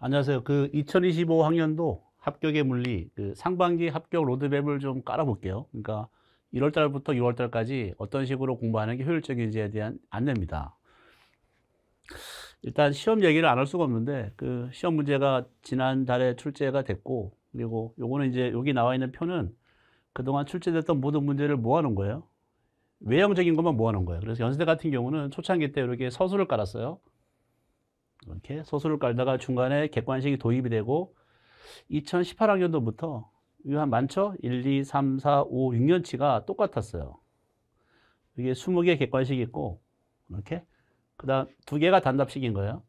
안녕하세요. 그2025 학년도 합격의 물리 그 상반기 합격 로드맵을 좀 깔아볼게요. 그러니까 1월 달부터 6월 달까지 어떤 식으로 공부하는 게 효율적인지에 대한 안내입니다. 일단 시험 얘기를 안 할 수가 없는데 그 시험 문제가 지난달에 출제가 됐고 그리고 요거는 이제 여기 나와 있는 표는 그동안 출제됐던 모든 문제를 모아놓은 뭐 거예요. 외형적인 것만 모아놓은 뭐 거예요. 그래서 연세대 같은 경우는 초창기 때 이렇게 서술을 깔았어요. 이렇게 소수를 깔다가 중간에 객관식이 도입이 되고 2018학년도부터 이한 많죠? 1, 2, 3, 4, 5, 6년치가 똑같았어요. 이게 20개 객관식이 있고 이렇게 그 다음 두 개가 단답식인 거예요.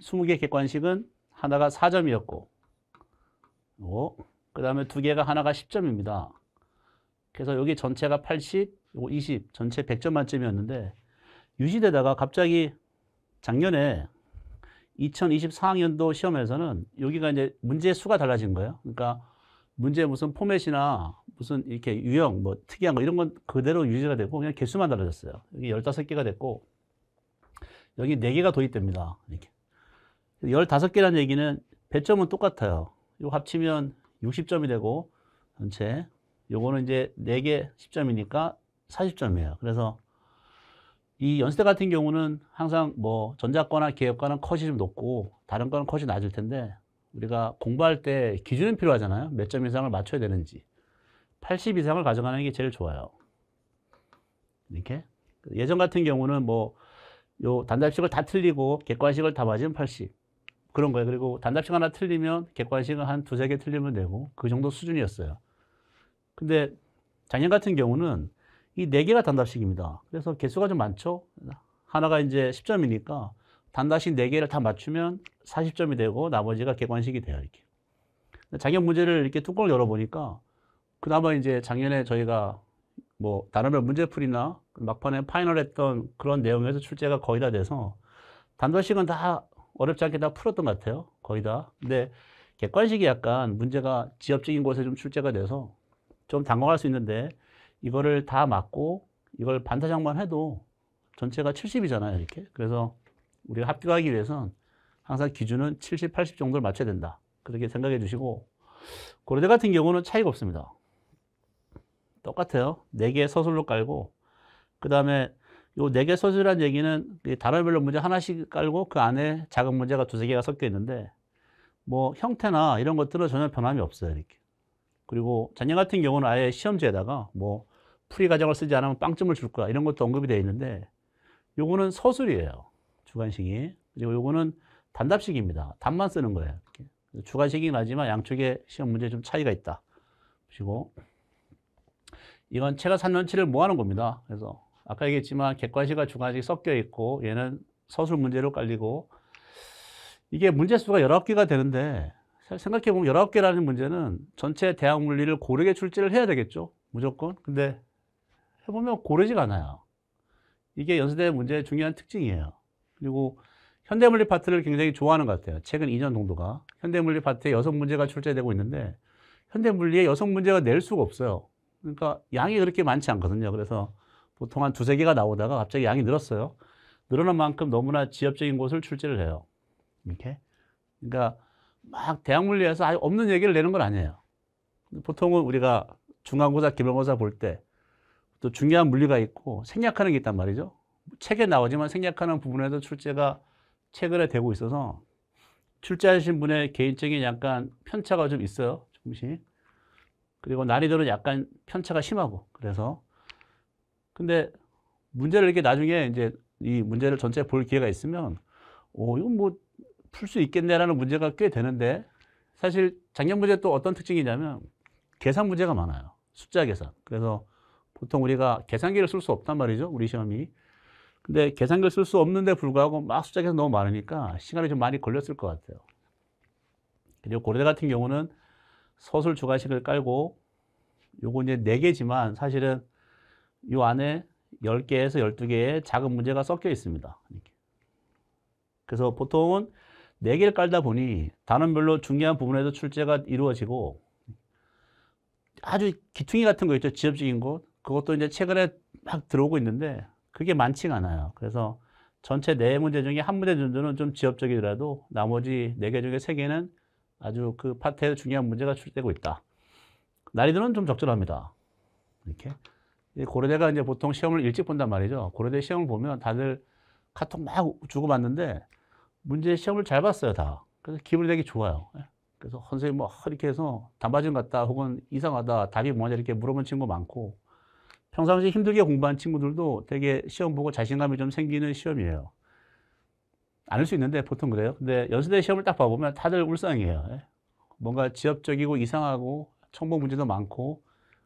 20개 객관식은 하나가 4점이었고 그 다음에 두 개가 하나가 10점입니다. 그래서 여기 전체가 80, 20, 전체 100점 만점이었는데 유지되다가 갑자기 작년에 2024학년도 시험에서는 여기가 이제 문제 수가 달라진 거예요. 그러니까 문제 무슨 포맷이나 무슨 이렇게 유형, 뭐 특이한 거 이런 건 그대로 유지가 되고 그냥 개수만 달라졌어요. 여기 15개가 됐고 여기 4개가 도입됩니다. 이렇게. 15개라는 얘기는 배점은 똑같아요. 이거 합치면 60점이 되고 전체 요거는 이제 4개 10점이니까 40점이에요. 그래서 이연세 같은 경우는 항상 뭐 전자과나 기업과는 컷이 좀 높고 다른 과는 컷이 낮을 텐데 우리가 공부할 때 기준은 필요하잖아요. 몇 점 이상을 맞춰야 되는지. 80 이상을 가져가는 게 제일 좋아요. 이렇게. 예전 같은 경우는 뭐 요 단답식을 다 틀리고 객관식을 다 맞으면 80. 그런 거예요. 그리고 단답식 하나 틀리면 객관식은한 두세 개 틀리면 되고 그 정도 수준이었어요. 근데 작년 같은 경우는 이네 개가 단답식입니다. 그래서 개수가 좀 많죠. 하나가 이제 10점이니까 단답식 네 개를 다 맞추면 40점이 되고 나머지가 객관식이 돼요, 이렇게. 작년 문제를 이렇게 뚜껑을 열어보니까 그나마 이제 작년에 저희가 뭐 단어별 문제풀이나 막판에 파이널 했던 그런 내용에서 출제가 거의 다 돼서 단답식은다 어렵지 않게 다 풀었던 것 같아요. 거의 다. 근데 객관식이 약간 문제가 지엽적인 곳에 좀 출제가 돼서 좀 당황할 수 있는데 이거를 다 맞고 이걸 반타작만 해도 전체가 70이잖아요, 이렇게. 그래서 우리가 합격하기 위해선 항상 기준은 70, 80 정도를 맞춰야 된다. 그렇게 생각해 주시고 고려대 같은 경우는 차이가 없습니다. 똑같아요. 4개 서술로 깔고 네 그 다음에 요 4개 서술이라는 얘기는 단어별로 문제 하나씩 깔고 그 안에 작은 문제가 두세 개가 섞여 있는데 뭐 형태나 이런 것들은 전혀 변함이 없어요. 이렇게. 그리고 작년 같은 경우는 아예 시험지에다가 뭐 풀이 과정을 쓰지 않으면 빵점을 줄 거야. 이런 것도 언급이 되어 있는데 요거는 서술이에요. 주관식이. 그리고 요거는 단답식입니다. 답만 쓰는 거예요. 주관식이긴 하지만 양쪽에 시험 문제 좀 차이가 있다. 보시고 이건 제가 산면치를 모하는 겁니다. 그래서 아까 얘기했지만 객관식과 주관식이 섞여 있고 얘는 서술 문제로 깔리고 이게 문제 수가 19개가 되는데 생각해보면 19개라는 문제는 전체 대학 물리를 고르게 출제를 해야 되겠죠. 무조건. 근데 해보면 고르지가 않아요. 이게 연세대 문제의 중요한 특징이에요. 그리고 현대물리 파트를 굉장히 좋아하는 것 같아요. 최근 2년 정도가. 현대물리 파트에 여성 문제가 출제되고 있는데 현대물리에 여성 문제가 낼 수가 없어요. 그러니까 양이 그렇게 많지 않거든요. 그래서 보통 한 두세 개가 나오다가 갑자기 양이 늘었어요. 늘어난 만큼 너무나 지엽적인 곳을 출제를 해요. 이렇게. 그러니까 막 대학 물리에서 아예 없는 얘기를 내는 건 아니에요. 보통은 우리가 중간고사, 기말고사 볼때 또 중요한 물리가 있고 생략하는 게 있단 말이죠. 책에 나오지만 생략하는 부분에도 출제가 최근에 되고 있어서 출제하신 분의 개인적인 약간 편차가 좀 있어요. 조금씩. 그리고 난이도는 약간 편차가 심하고 그래서 근데 문제를 이렇게 나중에 이제 이 문제를 전체 볼 기회가 있으면 오 어, 이건 뭐 풀 수 있겠네라는 문제가 꽤 되는데 사실 작년 문제 또 어떤 특징이냐면 계산 문제가 많아요 숫자 계산 그래서 보통 우리가 계산기를 쓸 수 없단 말이죠. 우리 시험이. 근데 계산기를 쓸 수 없는데 불구하고 막 숫자가 너무 많으니까 시간이 좀 많이 걸렸을 것 같아요. 그리고 고려대 같은 경우는 서술 주관식을 깔고 요거 이제 4개지만 사실은 요 안에 10개에서 12개의 작은 문제가 섞여 있습니다. 그래서 보통은 4개를 깔다 보니 단원별로 중요한 부분에서 출제가 이루어지고 아주 기퉁이 같은 거 있죠. 지엽적인 것. 그것도 이제 최근에 막 들어오고 있는데 그게 많지가 않아요. 그래서 전체 네 문제 중에 한 문제 정도는 좀 지엽적이더라도 나머지 네 개 중에 세 개는 아주 그 파트에서 중요한 문제가 출제되고 있다. 난이도는 좀 적절합니다. 이렇게. 고려대가 이제 보통 시험을 일찍 본단 말이죠. 고려대 시험을 보면 다들 카톡 막 주고받는데 문제 시험을 잘 봤어요, 다. 그래서 기분이 되게 좋아요. 예. 그래서 선생님 뭐 이렇게 해서 단발진 같다 혹은 이상하다 답이 뭐냐 이렇게 물어본 친구 많고 평상시 힘들게 공부한 친구들도 되게 시험 보고 자신감이 좀 생기는 시험이에요. 아닐 수 있는데 보통 그래요. 근데 연세대 시험을 딱 봐보면 다들 울상이에요. 예. 뭔가 지엽적이고 이상하고 첨부 문제도 많고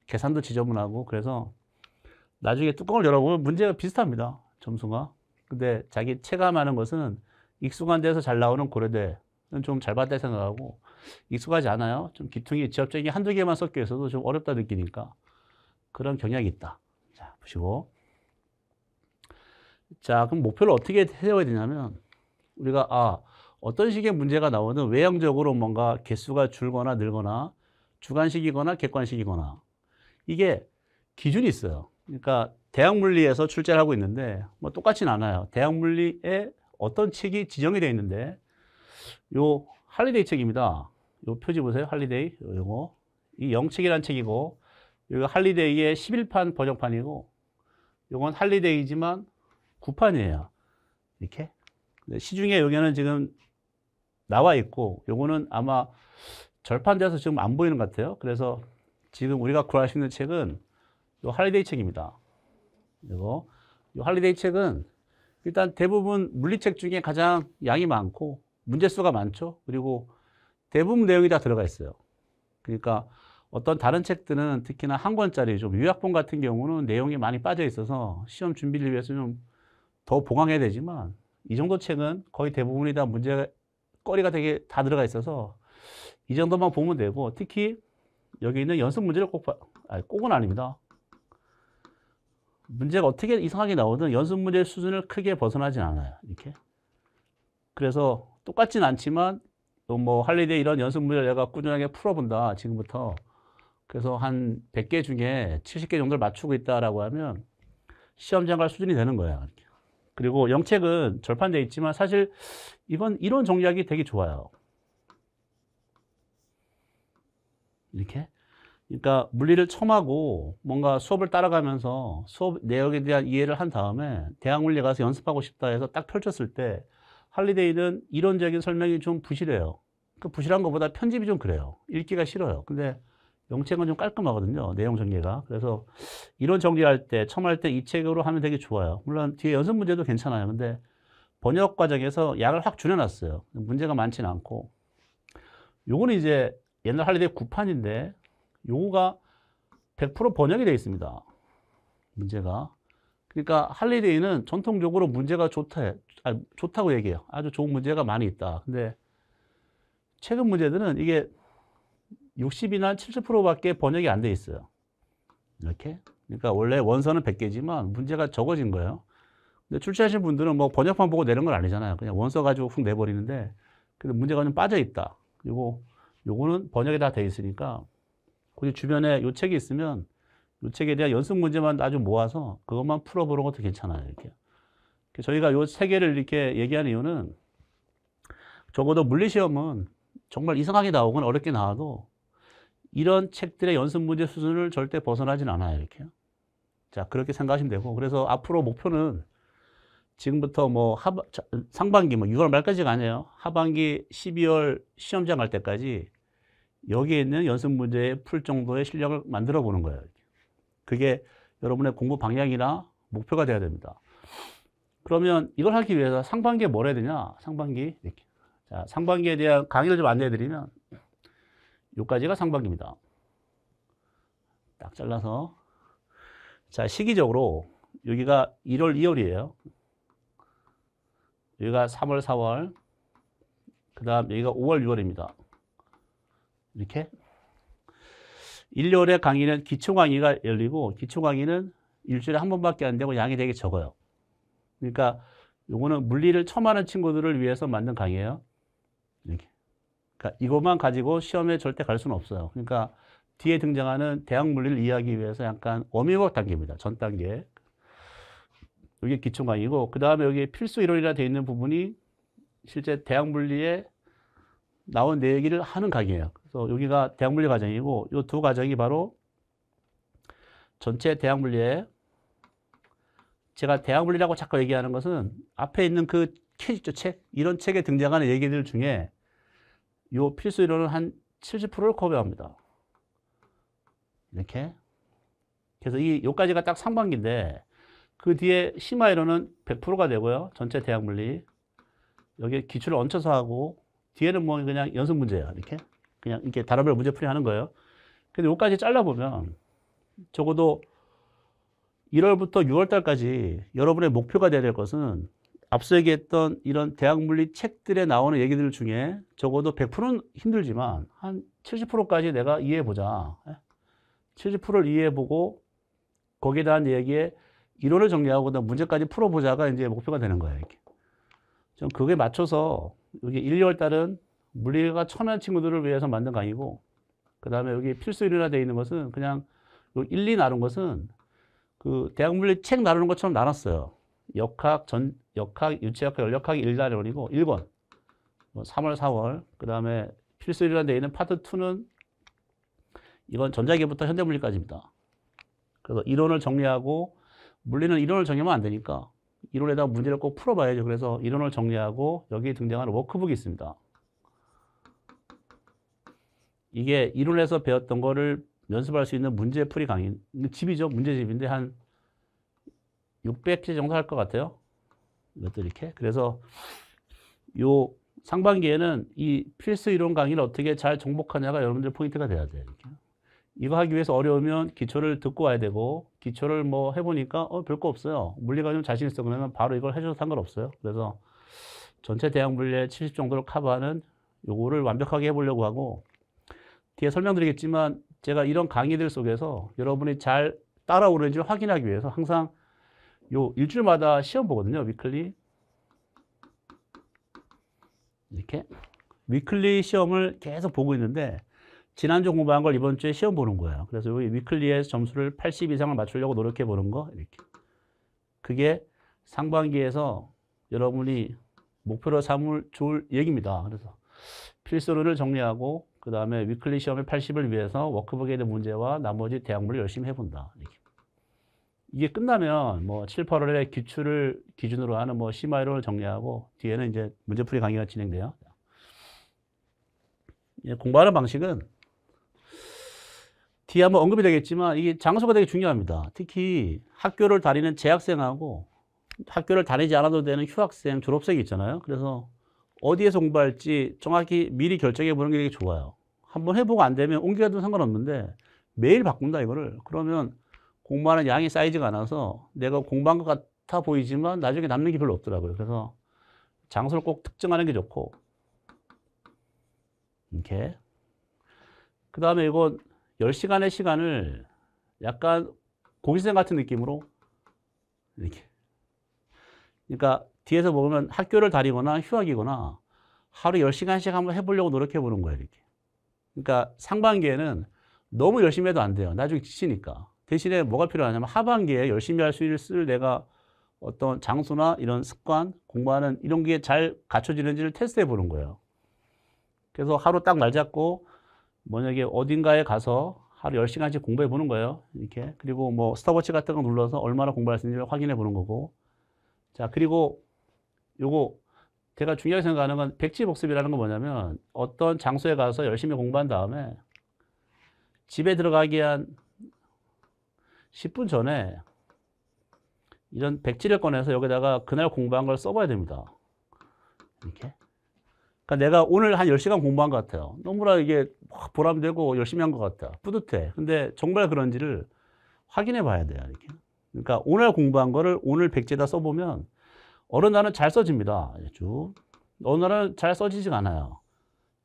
계산도 지저분하고 그래서 나중에 뚜껑을 열어보면 문제가 비슷합니다. 점수가. 근데 자기 체감하는 것은 익숙한 데서 잘 나오는 고려대는 좀 잘 봤다 생각하고 익숙하지 않아요. 좀 기퉁이 지엽적인 한두 개만 섞여 있어도 좀 어렵다 느끼니까 그런 경향이 있다. 자, 보시고. 자, 그럼 목표를 어떻게 세워야 되냐면 우리가 아, 어떤 식의 문제가 나오든 외형적으로 뭔가 개수가 줄거나 늘거나 주관식이거나 객관식이거나 이게 기준이 있어요. 그러니까 대학 물리에서 출제를 하고 있는데 뭐 똑같진 않아요. 대학 물리에 어떤 책이 지정이 되어 있는데 요 할리데이 책입니다. 요 표지 보세요. 할리데이 요거 이 영책이라는 책이고 이거 할리데이의 11판 번역판이고 이건 할리데이지만 9판이에요. 이렇게. 시중에 여기는 지금 나와 있고 요거는 아마 절판돼서 지금 안 보이는 것 같아요. 그래서 지금 우리가 구할 수 있는 책은 요 할리데이 책입니다. 이거. 요 할리데이 책은 일단 대부분 물리책 중에 가장 양이 많고 문제수가 많죠. 그리고 대부분 내용이 다 들어가 있어요. 그러니까 어떤 다른 책들은 특히나 한 권짜리 좀 유약본 같은 경우는 내용이 많이 빠져 있어서 시험 준비를 위해서 좀 더 보강해야 되지만 이 정도 책은 거의 대부분이 다 문제 거리가 되게 다 들어가 있어서 이 정도만 보면 되고 특히 여기 있는 연습 문제를 꼭 봐, 아니, 꼭은 아닙니다. 문제가 어떻게 이상하게 나오든 연습 문제 수준을 크게 벗어나진 않아요. 이렇게. 그래서 똑같진 않지만 또 뭐 할리데이 이런 연습 문제를 내가 꾸준하게 풀어본다. 지금부터 그래서 한 100개 중에 70개 정도를 맞추고 있다라고 하면 시험 장갈 수준이 되는 거예요. 그리고 영책은 절판되어 있지만 사실 이번 이론 정리하기 되게 좋아요. 이렇게 그러니까 물리를 처음 하고 뭔가 수업을 따라가면서 수업 내역에 대한 이해를 한 다음에 대학 물리 가서 연습하고 싶다 해서 딱 펼쳤을 때 할리데이는 이론적인 설명이 좀 부실해요. 그 부실한 것보다 편집이 좀 그래요. 읽기가 싫어요. 근데 영책은 좀 깔끔하거든요. 내용 전개가 그래서 이런 정리할 때, 처음 할 때 이 책으로 하면 되게 좋아요. 물론 뒤에 연습 문제도 괜찮아요. 근데 번역 과정에서 약을 확 줄여놨어요. 문제가 많진 않고. 요거는 이제 옛날 할리데이 구판인데 요거가 100% 번역이 되어 있습니다. 문제가. 그러니까 할리데이는 전통적으로 문제가 좋다, 아, 좋다고 얘기해요. 아주 좋은 문제가 많이 있다. 근데 최근 문제들은 이게 60이나 70%밖에 번역이 안 돼 있어요. 이렇게. 그러니까 원래 원서는 100개지만 문제가 적어진 거예요. 근데 출제하신 분들은 뭐 번역판 보고 내는 건 아니잖아요. 그냥 원서 가지고 훅 내버리는데 근데 문제가 좀 빠져 있다. 그리고 요거는 번역이 다 돼 있으니까 굳이 주변에 요 책이 있으면 요 책에 대한 연습 문제만 아주 모아서 그것만 풀어보는 것도 괜찮아요. 이렇게. 저희가 요 세 개를 이렇게 얘기한 이유는 적어도 물리시험은 정말 이상하게 나오건 어렵게 나와도 이런 책들의 연습 문제 수준을 절대 벗어나진 않아요. 이렇게 자, 그렇게 생각하시면 되고. 그래서 앞으로 목표는 지금부터 뭐 하반, 상반기 뭐 6월 말까지가 아니에요. 하반기 12월 시험장 갈 때까지 여기에 있는 연습 문제 풀 정도의 실력을 만들어 보는 거예요. 그게 여러분의 공부 방향이나 목표가 돼야 됩니다. 그러면 이걸 하기 위해서 상반기에 뭘 해야 되냐? 상반기 이렇게. 자, 상반기에 대한 강의를 좀 안내해 드리면 요까지가 상반기입니다. 딱 잘라서 자 시기적으로 여기가 1월, 2월이에요. 여기가 3월, 4월 그 다음 여기가 5월, 6월입니다. 이렇게 1월의 강의는 기초 강의가 열리고 기초 강의는 일주일에 한 번밖에 안 되고 양이 되게 적어요. 그러니까 요거는 물리를 처음 하는 친구들을 위해서 만든 강의예요. 이렇게. 그러니까 이것만 가지고 시험에 절대 갈 수는 없어요. 그러니까 뒤에 등장하는 대학 물리를 이해하기 위해서 약간 어미버 단계입니다. 전 단계. 이게 기초과이고 그 다음에 여기 필수 이론이라 되어 있는 부분이 실제 대학 물리에 나온 내 얘기를 하는 강의예요. 그래서 여기가 대학 물리 과정이고 이 두 과정이 바로 전체 대학 물리에 제가 대학 물리라고 자꾸 얘기하는 것은 앞에 있는 그책 있죠, 책? 이런 책에 등장하는 얘기들 중에 요 필수 이론을한 70%를 커버합니다. 이렇게. 그래서 이 요까지가 딱 상반기인데 그 뒤에 심화 이론은 100%가 되고요. 전체 대학 물리. 여기에 기출을 얹혀서 하고 뒤에는 뭐 그냥 연습 문제예요. 이렇게. 그냥 이렇게 단어별 문제풀이 하는 거예요. 근데 요까지 잘라보면 적어도 1월부터 6월달까지 여러분의 목표가 돼야 될 것은 앞서 얘기했던 이런 대학 물리 책들에 나오는 얘기들 중에 적어도 100%는 힘들지만 한 70%까지 내가 이해해보자. 70%를 예? 이해해보고 거기에 대한 얘기에 이론을 정리하고 그 문제까지 풀어보자가 이제 목표가 되는 거예요. 이렇게. 좀 그게 맞춰서 여기 1, 2월 달은 물리가 천한 친구들을 위해서 만든 강의고 그 다음에 여기 필수 일이나 되어 있는 것은 그냥 1, 2 나눈 것은 그 대학 물리 책 나누는 것처럼 나눴어요. 역학, 전, 역학, 유체역학, 열역학이 1단원리고1번 3월, 뭐 4월. 그 다음에 필수 1이라는 데 있는 파트 2는 이건 전자기부터 현대물리까지입니다. 그래서 이론을 정리하고 물리는 이론을 정리하면 안 되니까 이론에다가 문제를 꼭 풀어봐야죠. 그래서 이론을 정리하고 여기에 등장하는 워크북이 있습니다. 이게 이론에서 배웠던 거를 연습할 수 있는 문제풀이 강의, 집이죠. 문제집인데 한 600회 정도 할 것 같아요. 이것도 이렇게. 그래서 요 상반기에는 이 필수 이론 강의를 어떻게 잘 정복하냐가 여러분들 포인트가 돼야 돼요. 이렇게. 이거 하기 위해서 어려우면 기초를 듣고 와야 되고 기초를 뭐 해보니까 어 별 거 없어요. 물리가 좀 자신 있어 그러면 바로 이걸 해줘도 상관없어요. 그래서 전체 대학 물리의 70 정도를 커버하는 요거를 완벽하게 해보려고 하고 뒤에 설명드리겠지만 제가 이런 강의들 속에서 여러분이 잘 따라오는지 확인하기 위해서 항상 요 일주일마다 시험 보거든요. 위클리. 이렇게. 위클리 시험을 계속 보고 있는데 지난주 공부한 걸 이번 주에 시험 보는 거예요. 그래서 여기 위클리의 점수를 80 이상을 맞추려고 노력해 보는 거 이렇게. 그게 상반기에서 여러분이 목표로 삼을 좋을 얘기입니다. 그래서 필수론을 정리하고 그 다음에 위클리 시험의 80을 위해서 워크북에 대한 문제와 나머지 대학물을 열심히 해본다. 이렇게. 이게 끝나면 뭐 7, 8월에 기출을 기준으로 하는 뭐 심화 이론을 정리하고 뒤에는 이제 문제풀이 강의가 진행돼요. 예, 공부하는 방식은 뒤에 한번 언급이 되겠지만 이게 장소가 되게 중요합니다. 특히 학교를 다니는 재학생하고 학교를 다니지 않아도 되는 휴학생, 졸업생이 있잖아요. 그래서 어디에서 공부할지 정확히 미리 결정해 보는 게 되게 좋아요. 한번 해보고 안 되면 옮겨도 상관없는데 매일 바꾼다 이거를 그러면 공부하는 양이 쌓이지가 않아서 내가 공부한 것 같아 보이지만 나중에 남는 게 별로 없더라고요. 그래서 장소를 꼭 특정하는 게 좋고 이렇게 그 다음에 이거 10시간의 시간을 약간 고시생 같은 느낌으로 이렇게 그러니까 뒤에서 보면 학교를 다니거나 휴학이거나 하루 10시간씩 한번 해보려고 노력해 보는 거예요 이렇게 그러니까 상반기에는 너무 열심히 해도 안 돼요 나중에 지치니까 대신에 뭐가 필요하냐면 하반기에 열심히 할 수 있을 내가 어떤 장소나 이런 습관, 공부하는 이런 게 잘 갖춰지는지를 테스트해 보는 거예요. 그래서 하루 딱 날 잡고 만약에 어딘가에 가서 하루 10시간씩 공부해 보는 거예요. 이렇게. 그리고 뭐 스톱워치 같은 거 눌러서 얼마나 공부할 수 있는지를 확인해 보는 거고. 자, 그리고 요거 제가 중요하게 생각하는 건 백지 복습이라는 건 뭐냐면 어떤 장소에 가서 열심히 공부한 다음에 집에 들어가기 위한 10분 전에 이런 백지를 꺼내서 여기다가 그날 공부한 걸 써봐야 됩니다. 이렇게. 그러니까 내가 오늘 한 10시간 공부한 것 같아요. 너무나 이게 보람되고 열심히 한 것 같다. 뿌듯해. 근데 정말 그런지를 확인해 봐야 돼요. 이렇게. 그러니까 오늘 공부한 거를 오늘 백지에다 써보면 어느 날은 잘 써집니다. 쭉. 어느 날은 잘 써지지 않아요.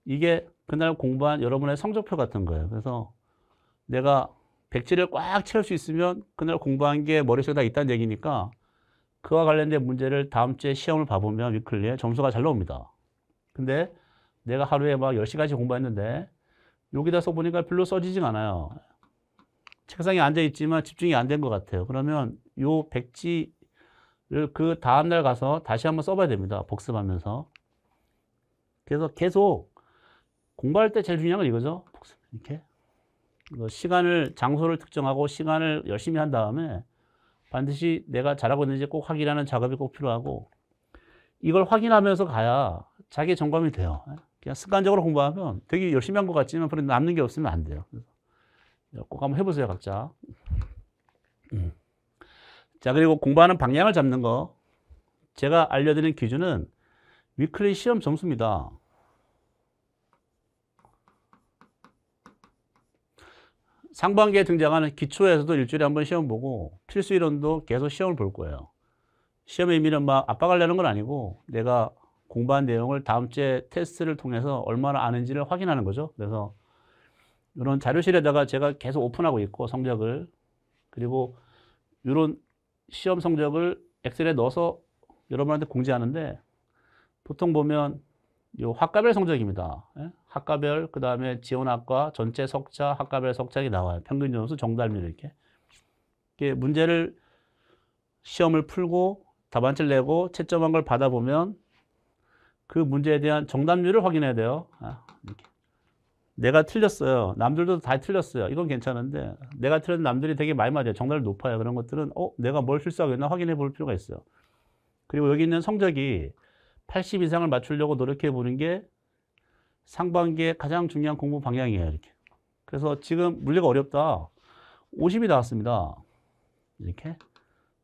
이게 그날 공부한 여러분의 성적표 같은 거예요. 그래서 내가 백지를 꽉 채울 수 있으면 그날 공부한 게 머릿속에 다 있다는 얘기니까 그와 관련된 문제를 다음 주에 시험을 봐보면 위클리에 점수가 잘 나옵니다. 근데 내가 하루에 막 10시간씩 공부했는데 여기다 써보니까 별로 써지지 않아요. 책상에 앉아있지만 집중이 안 된 것 같아요. 그러면 요 백지를 그 다음날 가서 다시 한번 써봐야 됩니다. 복습하면서. 그래서 계속 공부할 때 제일 중요한 건 이거죠. 복습. 이렇게. 뭐 시간을 장소를 특정하고 시간을 열심히 한 다음에 반드시 내가 잘하고 있는지 꼭 확인하는 작업이 꼭 필요하고 이걸 확인하면서 가야 자기 점검이 돼요. 그냥 습관적으로 공부하면 되게 열심히 한 것 같지만 그래 남는 게 없으면 안 돼요. 꼭 한번 해보세요, 각자. 음. 자, 그리고 공부하는 방향을 잡는 거. 제가 알려드린 기준은 위클리 시험 점수입니다. 상반기에 등장하는 기초에서도 일주일에 한번 시험 보고 필수 이론도 계속 시험을 볼 거예요. 시험의 의미는 막 압박하려는 건 아니고 내가 공부한 내용을 다음 주에 테스트를 통해서 얼마나 아는지를 확인하는 거죠. 그래서 이런 자료실에다가 제가 계속 오픈하고 있고 성적을 그리고 이런 시험 성적을 엑셀에 넣어서 여러분한테 공지하는데 보통 보면 요 학과별 성적입니다. 예? 학과별, 그 다음에 지원학과, 전체 석차, 학과별 석차이 나와요. 평균 점수, 정답률 이렇게. 이게 문제를 시험을 풀고 답안지를 내고 채점한 걸 받아보면 그 문제에 대한 정답률을 확인해야 돼요. 아, 내가 틀렸어요. 남들도 다 틀렸어요. 이건 괜찮은데 내가 틀린 남들이 되게 많이 맞아요. 정답률 높아요. 그런 것들은 어 내가 뭘 실수하고 있나 확인해 볼 필요가 있어요. 그리고 여기 있는 성적이 80 이상을 맞추려고 노력해 보는 게 상반기에 가장 중요한 공부 방향이에요. 이렇게. 그래서 지금 물리가 어렵다. 50이 나왔습니다. 이렇게.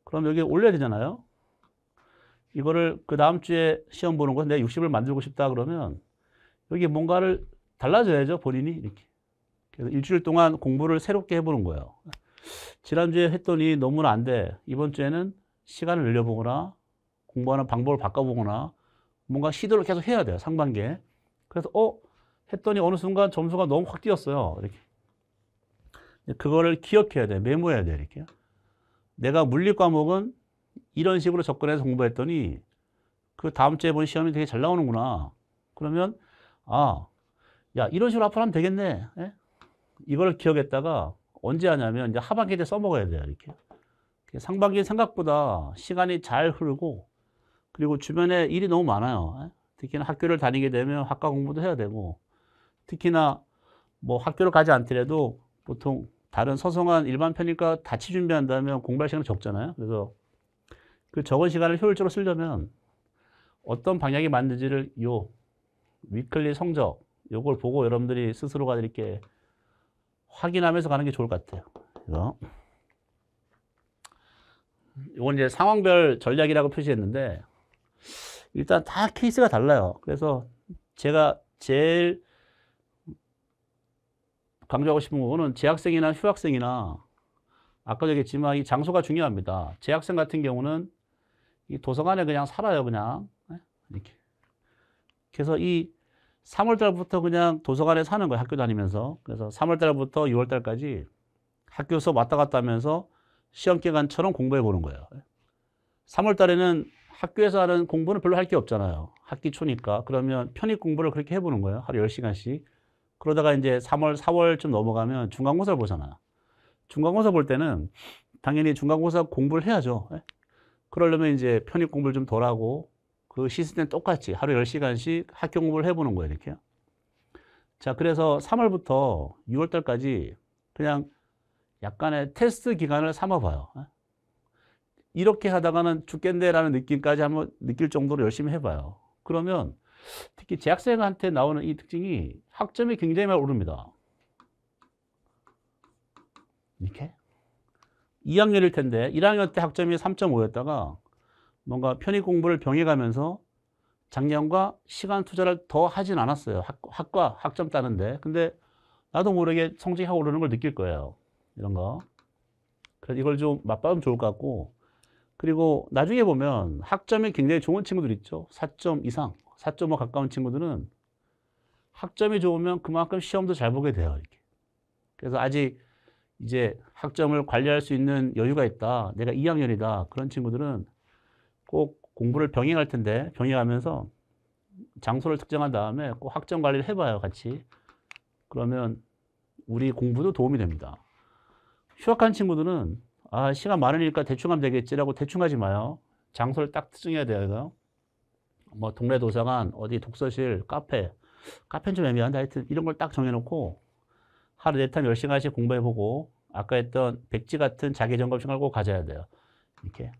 그럼 여기 올려야 되잖아요. 이거를 그 다음 주에 시험 보는 거은 내가 60을 만들고 싶다 그러면 여기 뭔가를 달라져야죠. 본인이 이렇게. 그래서 일주일 동안 공부를 새롭게 해보는 거예요. 지난주에 했더니 너무나 안 돼. 이번 주에는 시간을 늘려보거나 공부하는 방법을 바꿔보거나 뭔가 시도를 계속 해야 돼요. 상반기에. 그래서 어? 했더니 어느 순간 점수가 너무 확 뛰었어요. 이렇게. 그거를 기억해야 돼. 메모해야 돼. 이렇게. 내가 물리 과목은 이런 식으로 접근해서 공부했더니 그 다음 주에 본 시험이 되게 잘 나오는구나. 그러면 아, 야 이런 식으로 앞으로 하면 되겠네. 예? 이걸 기억했다가 언제 하냐면 이제 하반기 때 써먹어야 돼요. 이렇게. 상반기 생각보다 시간이 잘 흐르고 그리고 주변에 일이 너무 많아요. 예? 특히나 학교를 다니게 되면 학과 공부도 해야 되고 특히나 뭐 학교를 가지 않더라도 보통 다른 서성한 일반 편입과 같이 준비한다면 공부할 시간이 적잖아요. 그래서 그 적은 시간을 효율적으로 쓰려면 어떤 방향이 맞는지를 요 위클리 성적 요걸 보고 여러분들이 스스로가 이렇게 확인하면서 가는 게 좋을 것 같아요. 그래서 이건 이제 상황별 전략이라고 표시했는데 일단 다 케이스가 달라요. 그래서 제가 제일 강조하고 싶은 거는 재학생이나 휴학생이나 아까도 얘기했지만 이 장소가 중요합니다. 재학생 같은 경우는 이 도서관에 그냥 살아요, 그냥. 예? 이렇게. 그래서 이 3월 달부터 그냥 도서관에 사는 거예요, 학교 다니면서. 그래서 3월 달부터 6월 달까지 학교에서 왔다 갔다 하면서 시험 기간처럼 공부해 보는 거예요. 3월 예? 달에는 학교에서 하는 공부는 별로 할 게 없잖아요. 학기 초니까. 그러면 편입 공부를 그렇게 해보는 거예요. 하루 10시간씩. 그러다가 이제 3월, 4월쯤 넘어가면 중간고사를 보잖아. 중간고사 볼 때는 당연히 중간고사 공부를 해야죠. 예? 그러려면 이제 편입 공부를 좀 덜 하고 그 시스템 똑같이 하루 10시간씩 학교 공부를 해보는 거예요. 이렇게. 자, 그래서 3월부터 6월달까지 그냥 약간의 테스트 기간을 삼아봐요. 예? 이렇게 하다가는 죽겠네라는 느낌까지 한번 느낄 정도로 열심히 해봐요. 그러면 특히 재학생한테 나오는 이 특징이 학점이 굉장히 많이 오릅니다. 이렇게? 2학년일 텐데 1학년 때 학점이 3.5였다가 뭔가 편입 공부를 병행하면서 작년과 시간 투자를 더 하진 않았어요. 학, 과 학점 따는데. 근데 나도 모르게 성적이 오르는 걸 느낄 거예요. 이런 거. 그래서 이걸 좀 맛봐면 좋을 것 같고 그리고 나중에 보면 학점이 굉장히 좋은 친구들 있죠. 4점 이상, 4.5 가까운 친구들은 학점이 좋으면 그만큼 시험도 잘 보게 돼요. 이렇게. 그래서 아직 이제 학점을 관리할 수 있는 여유가 있다. 내가 2학년이다. 그런 친구들은 꼭 공부를 병행할 텐데 병행하면서 장소를 특정한 다음에 꼭 학점 관리를 해봐요. 같이. 그러면 우리 공부도 도움이 됩니다. 휴학한 친구들은 아, 시간 많으니까 대충 하면 되겠지라고 대충 하지 마요. 장소를 딱 특정해야 돼요. 뭐 동네 도서관, 어디 독서실, 카페. 카페는 좀 애매한데 하여튼 이런 걸 딱 정해놓고 하루 네탄 10시간씩 공부해보고 아까 했던 백지 같은 자기점검식을 꼭 가져야 돼요. 이렇게.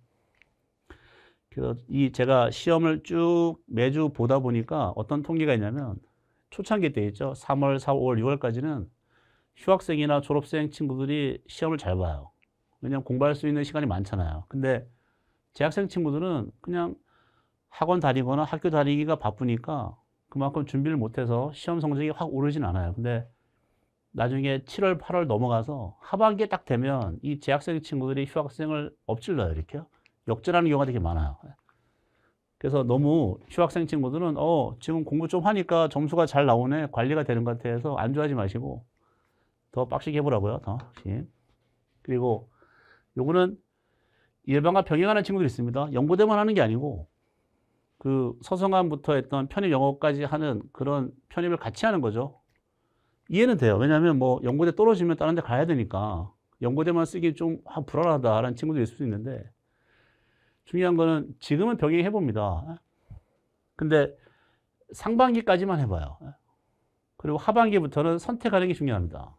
그래서 이 제가 시험을 쭉 매주 보다 보니까 어떤 통계가 있냐면 초창기 때 있죠. 3월, 4월, 6월까지는 휴학생이나 졸업생 친구들이 시험을 잘 봐요. 왜냐면 공부할 수 있는 시간이 많잖아요. 근데 재학생 친구들은 그냥 학원 다니거나 학교 다니기가 바쁘니까 그만큼 준비를 못해서 시험 성적이 확 오르진 않아요. 근데 나중에 7월, 8월 넘어가서 하반기에 딱 되면 이 재학생 친구들이 휴학생을 엎질러요, 이렇게. 역전하는 경우가 되게 많아요. 그래서 너무 휴학생 친구들은 어, 지금 공부 좀 하니까 점수가 잘 나오네, 관리가 되는 것 같아서 안좋아하지 마시고 더 빡시게 해보라고요, 더. 예. 그리고 요거는 일반과 병행하는 친구들이 있습니다. 연고대만 하는 게 아니고 그 서성함부터 했던 편입 영어까지 하는 그런 편입을 같이 하는 거죠. 이해는 돼요. 왜냐하면 뭐 연고대 떨어지면 다른 데 가야 되니까 연고대만 쓰기 좀 아, 불안하다라는 친구도 있을 수 있는데 중요한 거는 지금은 병행해 봅니다. 근데 상반기까지만 해봐요. 그리고 하반기부터는 선택하는 게 중요합니다.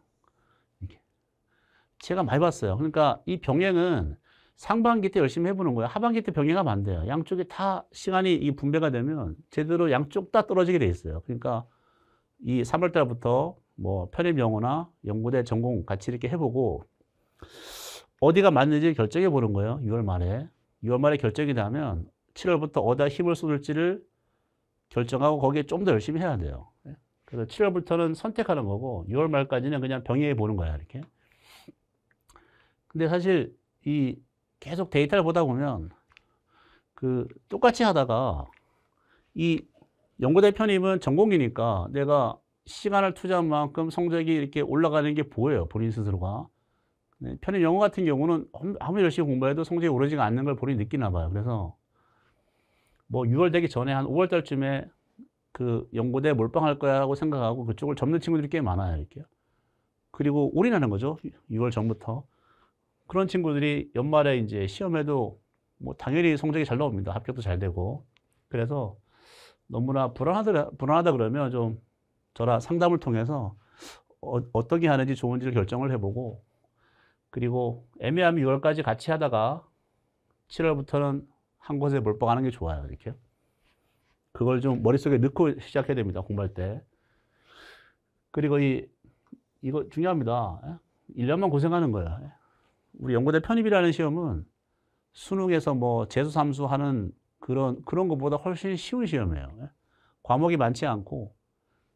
제가 많이 봤어요. 그러니까 이 병행은 상반기 때 열심히 해보는 거예요. 하반기 때 병행하면 안 돼요. 양쪽에 다 시간이 이 분배가 되면 제대로 양쪽 다 떨어지게 돼 있어요. 그러니까 이 3월 달부터 뭐 편입 영어나 연구대 전공 같이 이렇게 해보고 어디가 맞는지 결정해 보는 거예요. 6월 말에. 6월 말에 결정이 나면 7월부터 어디다 힘을 쏟을지를 결정하고 거기에 좀 더 열심히 해야 돼요. 그래서 7월부터는 선택하는 거고 6월 말까지는 그냥 병행해 보는 거야, 이렇게. 근데 사실 이 계속 데이터를 보다 보면 음. 그 똑같이 하다가 이 연구대 편입은 전공이니까 내가 시간을 투자한 만큼 성적이 이렇게 올라가는 게 보여요. 본인 스스로가. 편입 영어 같은 경우는 아무리 열심히 공부해도 성적이 오르지가 않는 걸 본인이 느끼나 봐요. 그래서 뭐 6월 되기 전에 한 5월 달쯤에 그 연고대 몰빵할 거야 하고 생각하고 그쪽을 접는 친구들이 꽤 많아요. 이렇게. 그리고 올인하는 거죠. 6월 전부터. 그런 친구들이 연말에 이제 시험에도 뭐 당연히 성적이 잘 나옵니다. 합격도 잘 되고. 그래서 너무나 불안하다, 불안하다 그러면 좀저랑 상담을 통해서 어, 어떻게 하는지 좋은지를 결정을 해보고 그리고 애매하면 6월까지 같이 하다가 7월부터는 한 곳에 몰빵하는 게 좋아요. 이렇게. 그걸 좀 머릿속에 넣고 시작해야 됩니다. 공부할 때. 그리고 이, 이거 중요합니다. 1년만 예? 고생하는 거예요. 우리 연고대 편입이라는 시험은 수능에서 뭐 재수 삼수 하는 그런 그런 것보다 훨씬 쉬운 시험이에요. 예? 과목이 많지 않고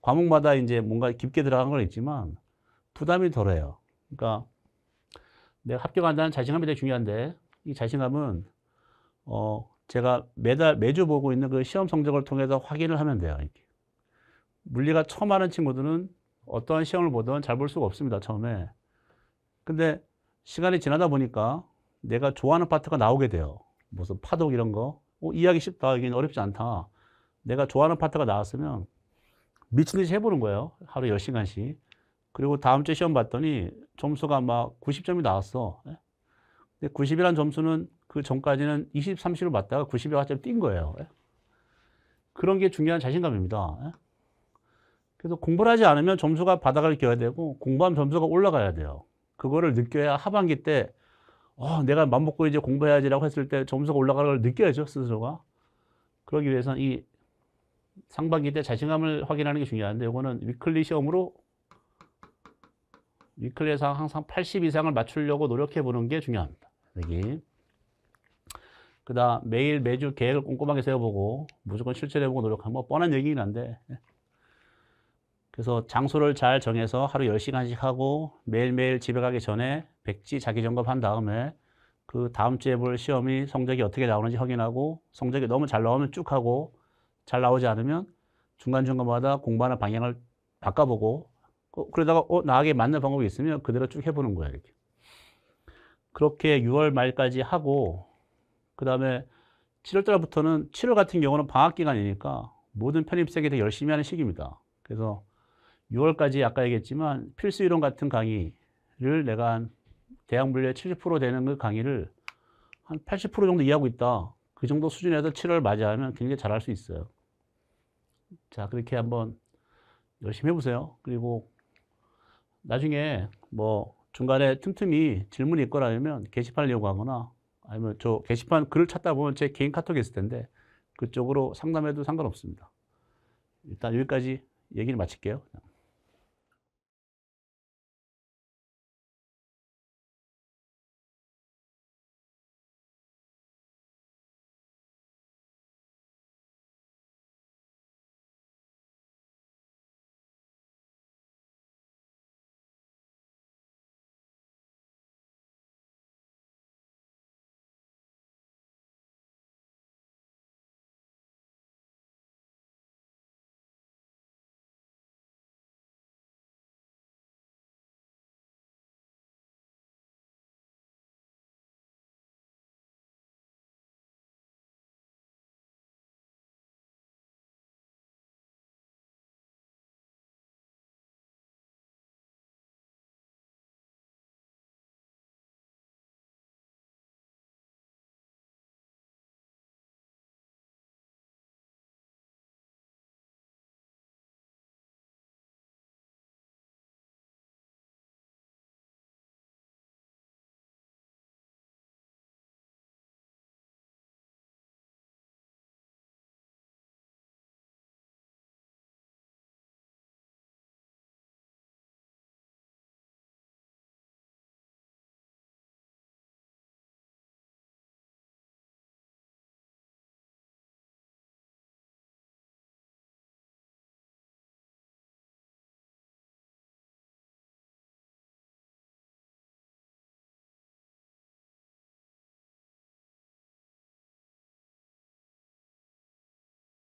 과목마다 이제 뭔가 깊게 들어간 건 있지만 부담이 덜해요. 그러니까 내가 합격한다는 자신감이 되게 중요한데 이 자신감은 어 제가 매달 매주 보고 있는 그 시험 성적을 통해서 확인을 하면 돼요. 이렇게. 물리가 처음 하는 친구들은 어떠한 시험을 보든 잘 볼 수가 없습니다. 처음에. 근데 시간이 지나다 보니까 내가 좋아하는 파트가 나오게 돼요. 무슨 파독 이런 거. 어, 이해하기 쉽다. 이게 어렵지 않다. 내가 좋아하는 파트가 나왔으면 미친 듯이 해보는 거예요. 하루 10시간씩. 그리고 다음 주 시험 봤더니 점수가 막 90점이 나왔어. 예? 근데 90이라는 점수는 그 전까지는 20, 30을 맞다가 90에 화점 뛴 거예요. 예? 그런 게 중요한 자신감입니다. 예? 그래서 공부를 하지 않으면 점수가 바닥을 기야 되고 공부하면 점수가 올라가야 돼요. 그거를 느껴야 하반기 때 어, 내가 맘먹고 이제 공부해야지라고 했을 때 점수가 올라가는 걸 느껴야죠, 스스로가. 그러기 위해서는 이 상반기 때 자신감을 확인하는 게 중요한데 이거는 위클리 시험으로 위클리에서 항상 80 이상을 맞추려고 노력해 보는 게 중요합니다. 여기. 그다음 매일 매주 계획을 꼼꼼하게 세워보고 무조건 실천해보고 노력하면뭐 뻔한 얘기긴 한데 그래서 장소를 잘 정해서 하루 10시간씩 하고 매일매일 집에 가기 전에 백지 자기 점검한 다음에 그 다음 주에 볼 시험이 성적이 어떻게 나오는지 확인하고 성적이 너무 잘 나오면 쭉 하고 잘 나오지 않으면 중간중간마다 공부하는 방향을 바꿔보고 그 그러다가 어, 나에게 맞는 방법이 있으면 그대로 쭉 해보는 거예요. 이렇게. 그렇게 6월 말까지 하고 그 다음에 7월 달부터는 7월 같은 경우는 방학 기간이니까 모든 편입생이 더 열심히 하는 시기입니다. 그래서 6월까지 아까 얘기했지만 필수 이론 같은 강의를 내가 한 대학 물리의 70% 되는 그 강의를 한 80% 정도 이해하고 있다. 그 정도 수준에서 7월 맞이하면 굉장히 잘할 수 있어요. 자, 그렇게 한번 열심히 해보세요. 그리고 나중에 뭐 중간에 틈틈이 질문이 있거라면 게시판을 요구하거나 아니면 저 게시판 글을 찾다 보면 제 개인 카톡이 있을 텐데 그쪽으로 상담해도 상관없습니다. 일단 여기까지 얘기를 마칠게요.